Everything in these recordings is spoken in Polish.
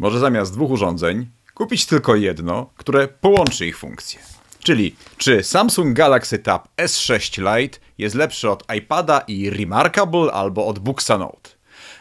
może zamiast dwóch urządzeń kupić tylko jedno, które połączy ich funkcje. Czyli czy Samsung Galaxy Tab S6 Lite jest lepszy od iPada i Remarkable albo od Buxa Note?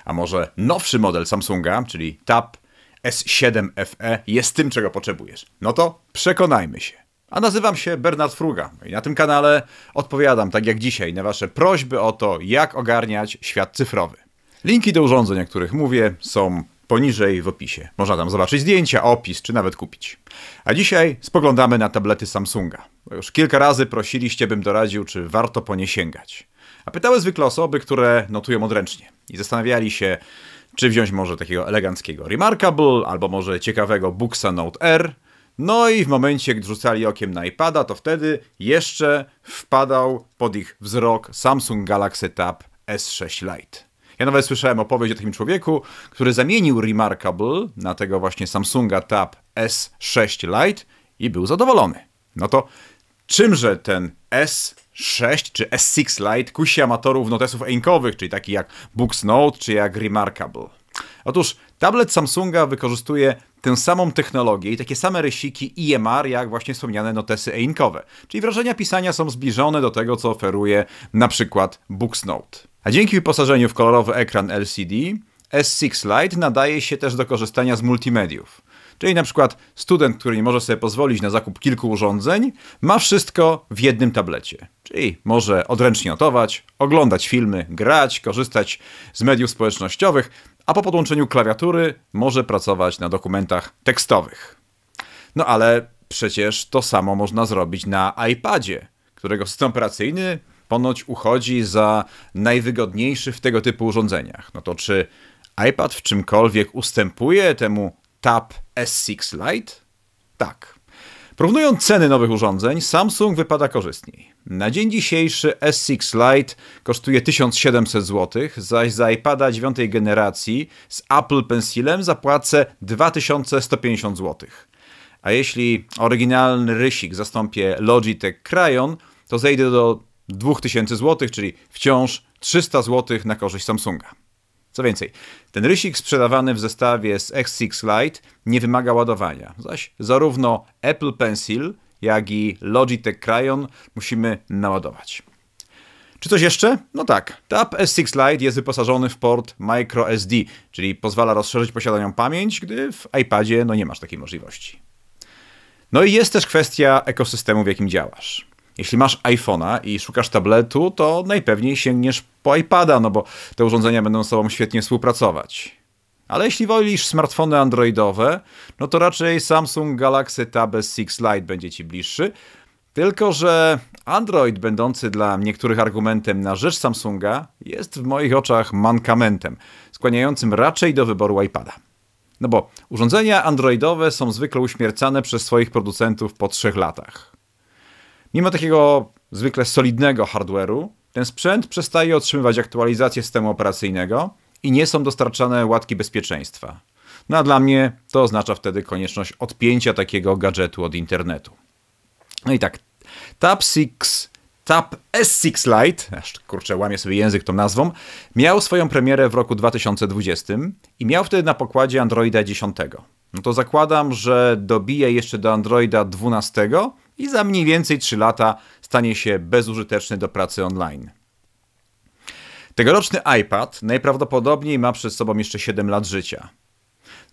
A może nowszy model Samsunga, czyli Tab S7 FE jest tym, czego potrzebujesz? No to przekonajmy się. A nazywam się Bernard Fruga i na tym kanale odpowiadam, tak jak dzisiaj, na Wasze prośby o to, jak ogarniać świat cyfrowy. Linki do urządzeń, o których mówię, są poniżej w opisie. Można tam zobaczyć zdjęcia, opis, czy nawet kupić. A dzisiaj spoglądamy na tablety Samsunga. już kilka razy prosiliście, bym doradził, czy warto po nie sięgać. A pytały zwykle osoby, które notują odręcznie i zastanawiali się, czy wziąć może takiego eleganckiego Remarkable, albo może ciekawego Buxa Note R. No i w momencie, gdy rzucali okiem na iPada, to wtedy jeszcze wpadał pod ich wzrok Samsung Galaxy Tab S6 Lite. Ja nawet słyszałem opowieść o takim człowieku, który zamienił Remarkable na tego właśnie Samsunga Tab S6 Lite i był zadowolony. No to czymże ten S6 czy S6 Lite kusi amatorów notesów enkowych, czyli taki jak Books Note czy jak Remarkable? Otóż tablet Samsunga wykorzystuje tę samą technologię i takie same rysiki IMR jak właśnie wspomniane notesy einkowe. Czyli wrażenia pisania są zbliżone do tego, co oferuje na przykład Booksnote. A dzięki wyposażeniu w kolorowy ekran LCD, S6 Lite nadaje się też do korzystania z multimediów. Czyli na przykład student, który nie może sobie pozwolić na zakup kilku urządzeń, ma wszystko w jednym tablecie. Czyli może odręcznie notować, oglądać filmy, grać, korzystać z mediów społecznościowych, a po podłączeniu klawiatury może pracować na dokumentach tekstowych. No ale przecież to samo można zrobić na iPadzie, którego system operacyjny ponoć uchodzi za najwygodniejszy w tego typu urządzeniach. No to czy iPad w czymkolwiek ustępuje temu Tab S6 Lite? Tak. Porównując ceny nowych urządzeń, Samsung wypada korzystniej. Na dzień dzisiejszy S6 Lite kosztuje 1700 zł, zaś za iPada 9 generacji z Apple Pencilem zapłacę 2150 zł. A jeśli oryginalny rysik zastąpię Logitech Cryon, to zejdę do 2000 zł, czyli wciąż 300 zł na korzyść Samsunga. Co więcej, ten rysik sprzedawany w zestawie z X6 Lite nie wymaga ładowania, zaś zarówno Apple Pencil, jak i Logitech Cryon musimy naładować. Czy coś jeszcze? No tak, Tab S6 Lite jest wyposażony w port microSD, czyli pozwala rozszerzyć posiadaną pamięć, gdy w iPadzie no nie masz takiej możliwości. No i jest też kwestia ekosystemu, w jakim działasz. Jeśli masz iPhone'a i szukasz tabletu, to najpewniej sięgniesz po iPada, no bo te urządzenia będą z sobą świetnie współpracować. Ale jeśli wolisz smartfony androidowe, no to raczej Samsung Galaxy Tab S6 Lite będzie ci bliższy. Tylko, że Android, będący dla niektórych argumentem na rzecz Samsunga, jest w moich oczach mankamentem, skłaniającym raczej do wyboru iPada. No bo urządzenia androidowe są zwykle uśmiercane przez swoich producentów po trzech latach. Mimo takiego zwykle solidnego hardware'u, ten sprzęt przestaje otrzymywać aktualizacje systemu operacyjnego i nie są dostarczane łatki bezpieczeństwa. No a dla mnie to oznacza wtedy konieczność odpięcia takiego gadżetu od internetu. No i tak, Tab 6 Tab S6 Lite, aż kurczę, łamię sobie język tą nazwą, miał swoją premierę w roku 2020 i miał wtedy na pokładzie Androida 10. No to zakładam, że dobije jeszcze do Androida 12 i za mniej więcej 3 lata stanie się bezużyteczny do pracy online. Tegoroczny iPad najprawdopodobniej ma przed sobą jeszcze 7 lat życia.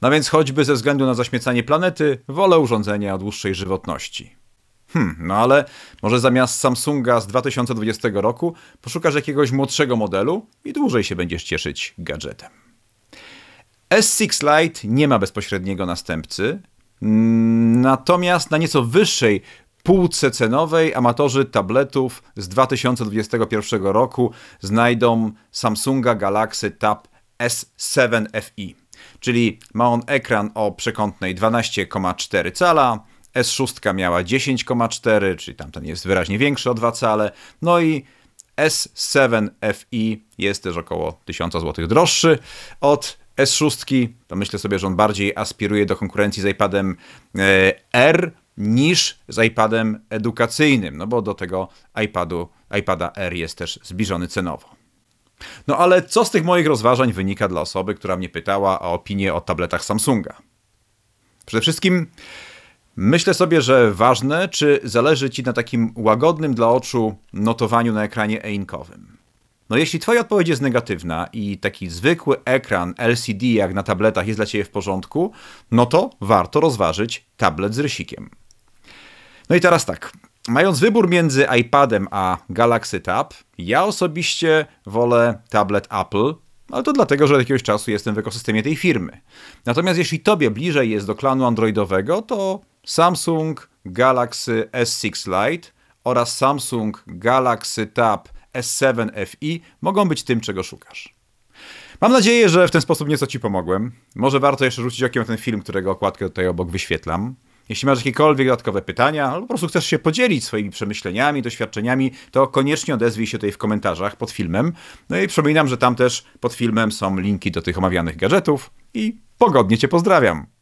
No więc choćby ze względu na zaśmiecanie planety, wolę urządzenia o dłuższej żywotności. Hmm, no ale może zamiast Samsunga z 2020 roku poszukasz jakiegoś młodszego modelu i dłużej się będziesz cieszyć gadżetem. S6 Lite nie ma bezpośredniego następcy, mm, natomiast na nieco wyższej półce cenowej amatorzy tabletów z 2021 roku znajdą Samsunga Galaxy Tab S7 FI. Czyli ma on ekran o przekątnej 12,4 cala, S6 miała 10,4, czyli tamten jest wyraźnie większy o 2 cale, no i S7 FI jest też około 1000 zł droższy od S6. To myślę sobie, że on bardziej aspiruje do konkurencji z iPadem e, R, niż z iPadem edukacyjnym, no bo do tego iPadu, iPada R jest też zbliżony cenowo. No ale co z tych moich rozważań wynika dla osoby, która mnie pytała o opinię o tabletach Samsunga? Przede wszystkim myślę sobie, że ważne, czy zależy Ci na takim łagodnym dla oczu notowaniu na ekranie einkowym. No jeśli Twoja odpowiedź jest negatywna i taki zwykły ekran LCD jak na tabletach jest dla Ciebie w porządku, no to warto rozważyć tablet z rysikiem. No i teraz tak. Mając wybór między iPadem a Galaxy Tab, ja osobiście wolę tablet Apple, ale to dlatego, że od jakiegoś czasu jestem w ekosystemie tej firmy. Natomiast jeśli tobie bliżej jest do klanu androidowego, to Samsung Galaxy S6 Lite oraz Samsung Galaxy Tab S7 FI mogą być tym, czego szukasz. Mam nadzieję, że w ten sposób nieco Ci pomogłem. Może warto jeszcze rzucić okiem na ten film, którego okładkę tutaj obok wyświetlam. Jeśli masz jakiekolwiek dodatkowe pytania, albo po prostu chcesz się podzielić swoimi przemyśleniami, doświadczeniami, to koniecznie odezwij się tutaj w komentarzach pod filmem. No i przypominam, że tam też pod filmem są linki do tych omawianych gadżetów i pogodnie Cię pozdrawiam.